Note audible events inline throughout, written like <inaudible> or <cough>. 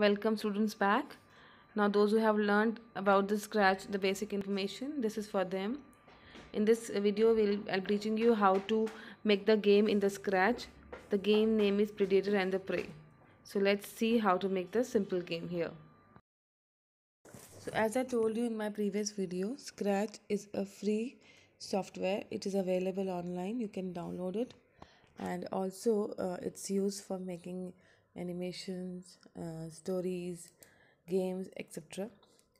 Welcome students back. Now those who have learned about the scratch, the basic information, this is for them. In this video, we'll, I'll be teaching you how to make the game in the scratch. The game name is Predator and the Prey. So let's see how to make the simple game here. So as I told you in my previous video, Scratch is a free software. It is available online. You can download it and also uh, it's used for making animations, uh, stories, games, etc.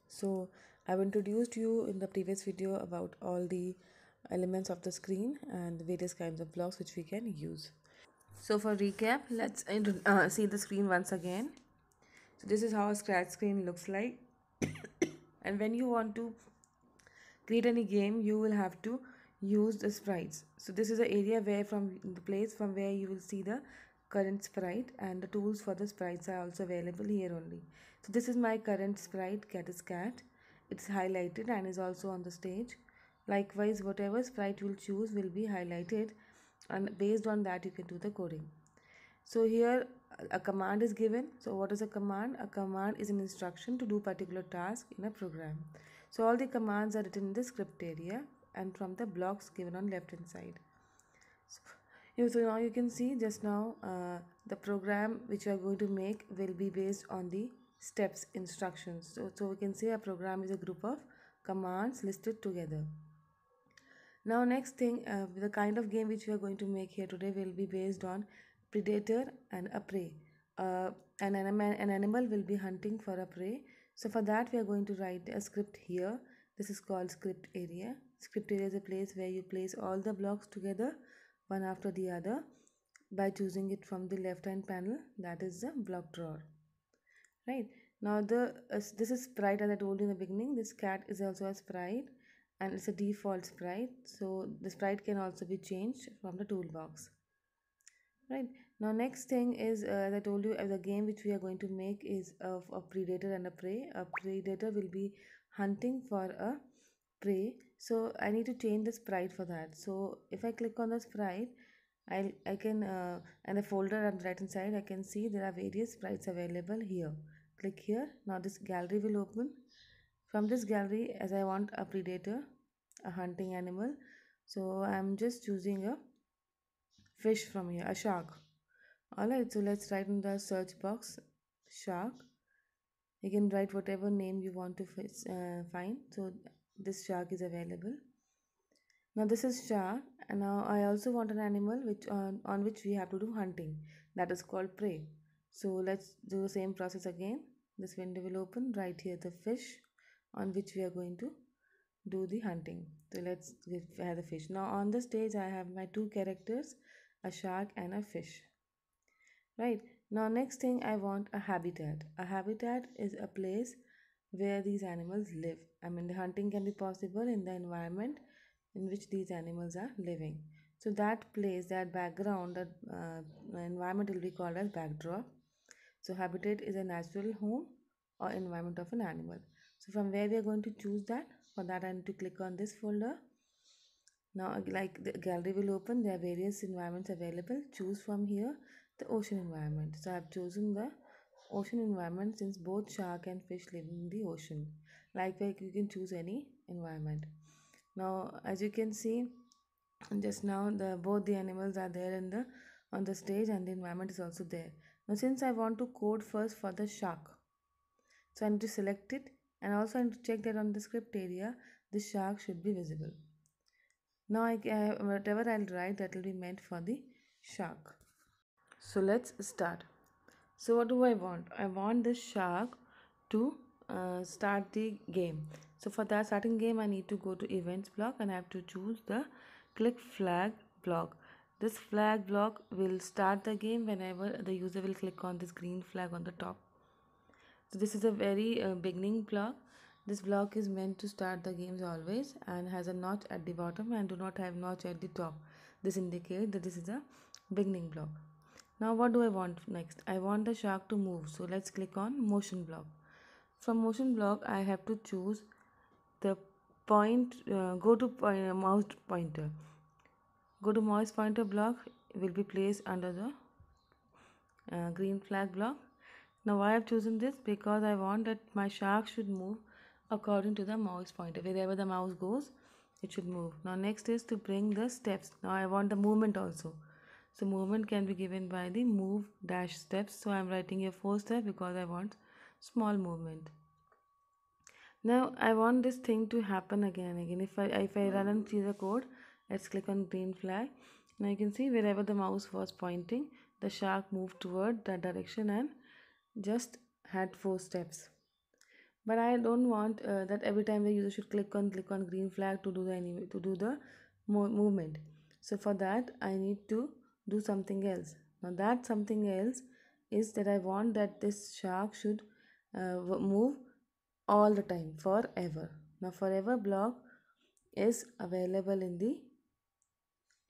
So I've introduced you in the previous video about all the elements of the screen and various kinds of blocks which we can use. So for recap, let's uh, see the screen once again. So this is how a scratch screen looks like. <coughs> and when you want to create any game, you will have to use the sprites. So this is the area where from the place from where you will see the current sprite and the tools for the sprites are also available here only. So this is my current sprite cat is cat. It's highlighted and is also on the stage. Likewise whatever sprite you will choose will be highlighted and based on that you can do the coding. So here a command is given. So what is a command? A command is an instruction to do particular task in a program. So all the commands are written in the script area and from the blocks given on left hand side. So so now you can see just now uh, the program which you are going to make will be based on the steps instructions so, so we can say a program is a group of commands listed together now next thing uh, the kind of game which we are going to make here today will be based on predator and a prey uh, an, animal, an animal will be hunting for a prey so for that we are going to write a script here this is called script area script area is a place where you place all the blocks together one after the other by choosing it from the left hand panel that is the block drawer right now the uh, this is sprite as i told you in the beginning this cat is also a sprite and it's a default sprite so the sprite can also be changed from the toolbox right now next thing is uh, as i told you uh, the game which we are going to make is of a predator and a prey a predator will be hunting for a spray so I need to change the sprite for that so if I click on the sprite i I can uh, and the folder on the right hand side I can see there are various sprites available here click here now this gallery will open from this gallery as I want a predator a hunting animal so I'm just choosing a fish from here a shark alright so let's write in the search box shark you can write whatever name you want to uh, find so this shark is available now this is shark and now i also want an animal which on, on which we have to do hunting that is called prey so let's do the same process again this window will open right here the fish on which we are going to do the hunting so let's have the fish now on the stage i have my two characters a shark and a fish right now next thing i want a habitat a habitat is a place where these animals live. I mean, the hunting can be possible in the environment in which these animals are living. So that place, that background, that uh, environment will be called as backdrop. So habitat is a natural home or environment of an animal. So from where we are going to choose that, for that I need to click on this folder. Now like the gallery will open, there are various environments available. Choose from here the ocean environment. So I have chosen the ocean environment since both shark and fish live in the ocean likewise you can choose any environment now as you can see just now the both the animals are there in the on the stage and the environment is also there now since i want to code first for the shark so i need to select it and also I need to check that on the script area the shark should be visible now I, uh, whatever i'll write that will be meant for the shark so let's start so what do i want i want this shark to uh, start the game so for that starting game i need to go to events block and i have to choose the click flag block this flag block will start the game whenever the user will click on this green flag on the top so this is a very uh, beginning block this block is meant to start the games always and has a notch at the bottom and do not have notch at the top this indicates that this is a beginning block now what do I want next? I want the shark to move. So let's click on motion block. From motion block I have to choose the point uh, go to point, uh, mouse pointer. Go to mouse pointer block will be placed under the uh, green flag block. Now why I have chosen this? Because I want that my shark should move according to the mouse pointer. Wherever the mouse goes it should move. Now next is to bring the steps. Now I want the movement also. So movement can be given by the move dash steps. So I'm writing a four step because I want small movement. Now I want this thing to happen again again. If I if I run and see the code, let's click on green flag. Now you can see wherever the mouse was pointing, the shark moved toward that direction and just had four steps. But I don't want uh, that every time the user should click on click on green flag to do the any to do the movement. So for that I need to do something else now that something else is that i want that this shark should uh, move all the time forever now forever block is available in the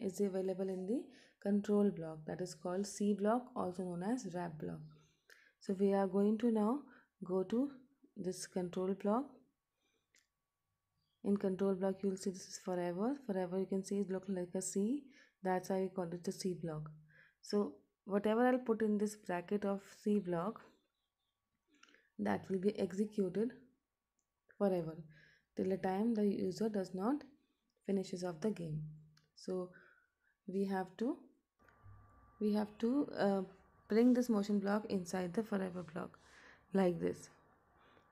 is available in the control block that is called c block also known as wrap block so we are going to now go to this control block in control block you will see this is forever forever you can see it look like a c that's why we call it the C block so whatever I'll put in this bracket of C block that will be executed forever till the time the user does not finishes of the game so we have to we have to uh, bring this motion block inside the forever block like this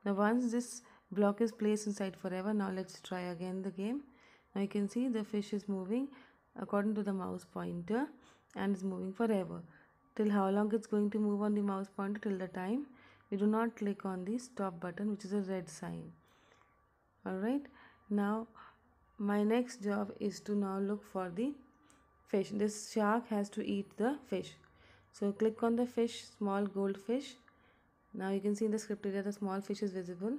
now once this block is placed inside forever now let's try again the game now you can see the fish is moving according to the mouse pointer and is moving forever till how long it's going to move on the mouse pointer till the time you do not click on the stop button which is a red sign alright now my next job is to now look for the fish this shark has to eat the fish so click on the fish small goldfish now you can see in the script area the small fish is visible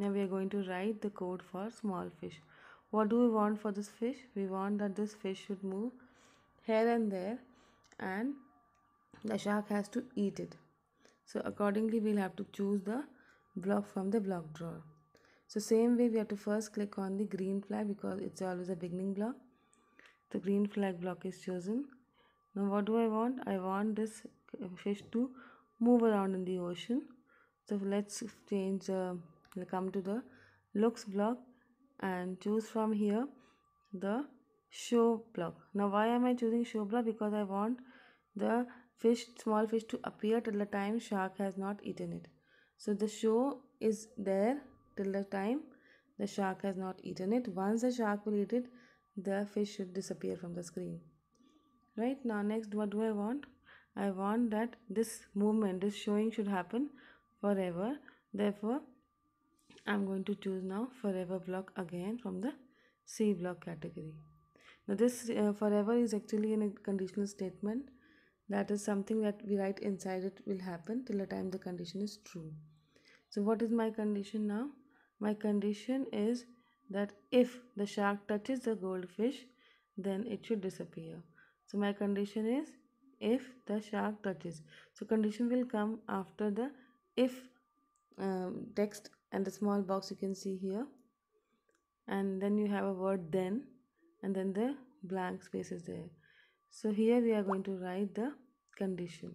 now we are going to write the code for small fish what do we want for this fish we want that this fish should move here and there and the shark has to eat it so accordingly we'll have to choose the block from the block drawer so same way we have to first click on the green flag because it's always a beginning block the green flag block is chosen now what do i want i want this fish to move around in the ocean so let's change uh, come to the looks block and choose from here the show plug now why am i choosing show plug because i want the fish small fish to appear till the time shark has not eaten it so the show is there till the time the shark has not eaten it once the shark will eat it the fish should disappear from the screen right now next what do i want i want that this movement this showing should happen forever therefore I'm going to choose now forever block again from the C block category. Now this uh, forever is actually a conditional statement that is something that we write inside it will happen till the time the condition is true. So what is my condition now? My condition is that if the shark touches the goldfish then it should disappear. So my condition is if the shark touches. So condition will come after the if um, text and the small box you can see here and then you have a word then and then the blank space is there so here we are going to write the condition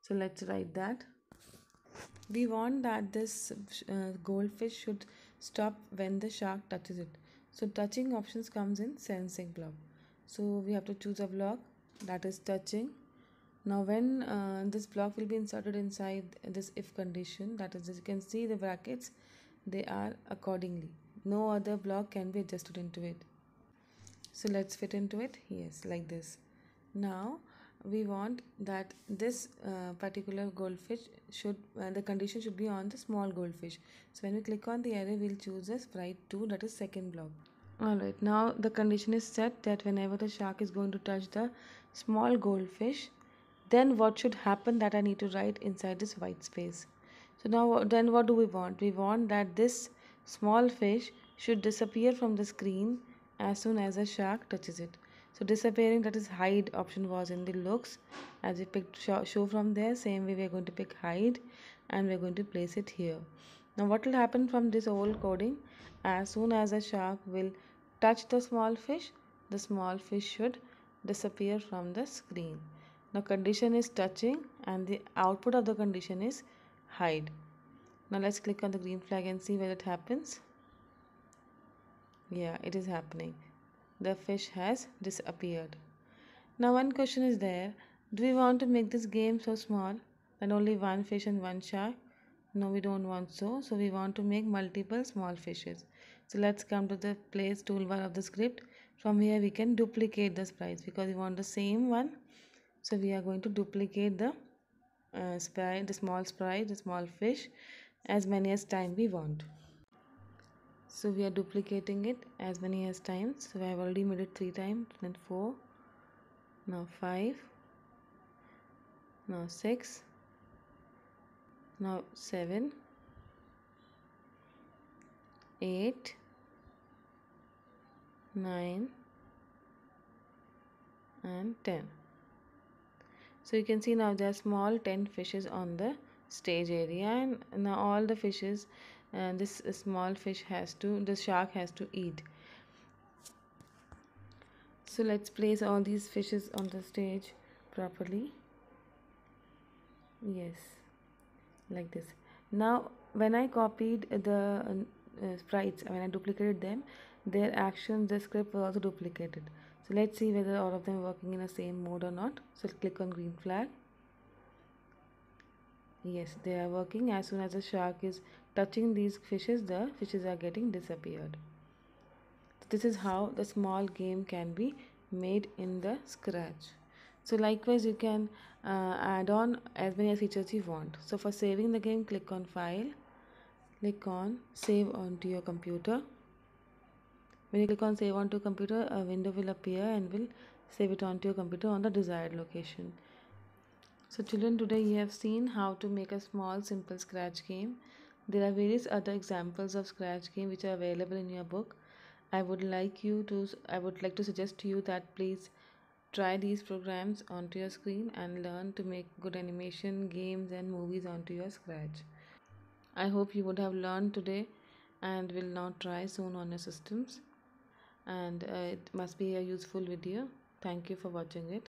so let's write that we want that this uh, goldfish should stop when the shark touches it so touching options comes in sensing block so we have to choose a block that is touching now when uh, this block will be inserted inside this if condition that is as you can see the brackets they are accordingly no other block can be adjusted into it so let's fit into it yes like this now we want that this uh, particular goldfish should uh, the condition should be on the small goldfish so when we click on the array we'll choose a sprite 2 that is second block all right now the condition is set that whenever the shark is going to touch the small goldfish then what should happen that I need to write inside this white space. So now then what do we want? We want that this small fish should disappear from the screen as soon as a shark touches it. So disappearing that is hide option was in the looks as we picked show, show from there same way we are going to pick hide and we are going to place it here. Now what will happen from this whole coding as soon as a shark will touch the small fish the small fish should disappear from the screen. Now condition is touching and the output of the condition is hide. Now let's click on the green flag and see whether it happens. Yeah, it is happening. The fish has disappeared. Now one question is there. Do we want to make this game so small that only one fish and one shark? No, we don't want so. So we want to make multiple small fishes. So let's come to the place toolbar of the script. From here we can duplicate the sprites because we want the same one so we are going to duplicate the uh, sprite the small sprite the small fish as many as time we want so we are duplicating it as many as times so i have already made it three times then four now five now six now seven eight nine and ten so you can see now there are small 10 fishes on the stage area and now all the fishes and uh, this small fish has to the shark has to eat so let's place all these fishes on the stage properly yes like this now when i copied the uh, sprites when i duplicated them their actions the script was also duplicated so let's see whether all of them are working in the same mode or not. So click on green flag. Yes, they are working. As soon as the shark is touching these fishes, the fishes are getting disappeared. So this is how the small game can be made in the scratch. So likewise, you can uh, add on as many features you want. So for saving the game, click on file, click on save onto your computer. When you click on save onto computer, a window will appear and will save it onto your computer on the desired location. So children, today you have seen how to make a small simple scratch game. There are various other examples of scratch game which are available in your book. I would like you to I would like to suggest to you that please try these programs onto your screen and learn to make good animation games and movies onto your scratch. I hope you would have learned today and will now try soon on your systems and uh, it must be a useful video thank you for watching it